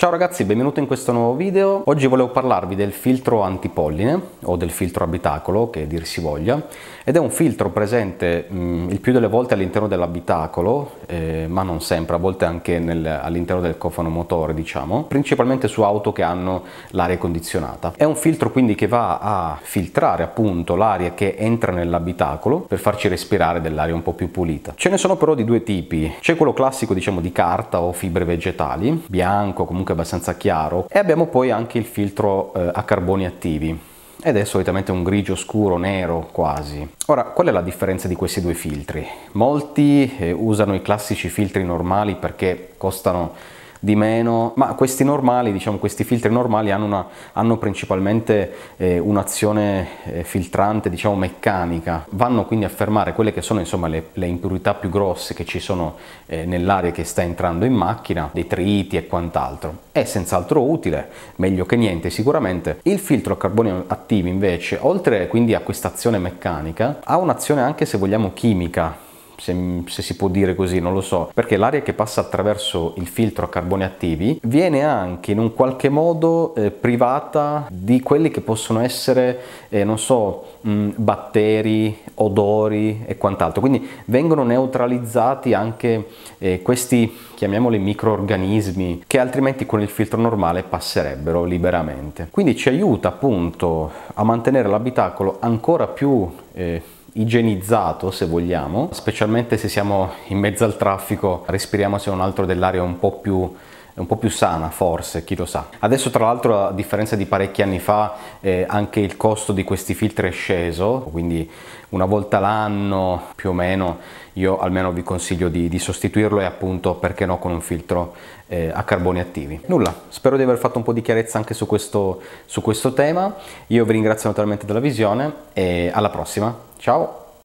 Ciao ragazzi, benvenuti in questo nuovo video. Oggi volevo parlarvi del filtro antipolline o del filtro abitacolo, che dir si voglia, ed è un filtro presente mh, mm, il più delle volte all'interno dell'abitacolo, eh, ma non sempre, a volte anche nel, all'interno del cofano motore, diciamo, principalmente su auto che hanno l'aria condizionata. È un filtro quindi che va a filtrare appunto l'aria che entra nell'abitacolo per farci respirare dell'aria un po' più pulita. Ce ne sono però di due tipi. C'è quello classico, diciamo, di carta o fibre vegetali, bianco, comunque comunque abbastanza chiaro e abbiamo poi anche il filtro eh, a carboni attivi ed è solitamente un grigio scuro, nero quasi. Ora, qual è la differenza di questi due filtri? Molti eh, usano i classici filtri normali perché costano di meno, ma questi normali, diciamo questi filtri normali hanno, una, hanno principalmente eh, un'azione eh, filtrante, diciamo meccanica, vanno quindi a fermare quelle che sono insomma le, le impurità più grosse che ci sono eh, nell'aria che sta entrando in macchina, detriti e quant'altro. È senz'altro utile, meglio che niente sicuramente. Il filtro a carbonio attivo invece, oltre quindi a questa azione meccanica, ha un'azione anche se vogliamo chimica, se, se, si può dire così, non lo so, perché l'aria che passa attraverso il filtro a carboni attivi viene anche in un qualche modo eh, privata di quelli che possono essere, eh, non so, mh, mm, batteri, odori e quant'altro. Quindi vengono neutralizzati anche eh, questi, chiamiamoli microorganismi, che altrimenti con il filtro normale passerebbero liberamente. Quindi ci aiuta appunto a mantenere l'abitacolo ancora più... Eh, igienizzato se vogliamo, specialmente se siamo in mezzo al traffico, respiriamo se non altro dell'aria un po' più un po' più sana forse, chi lo sa. Adesso tra l'altro a differenza di parecchi anni fa eh, anche il costo di questi filtri è sceso, quindi una volta l'anno più o meno io almeno vi consiglio di, di sostituirlo e appunto perché no con un filtro eh, a carboni attivi. Nulla, spero di aver fatto un po' di chiarezza anche su questo, su questo tema, io vi ringrazio naturalmente della visione e alla prossima, ciao!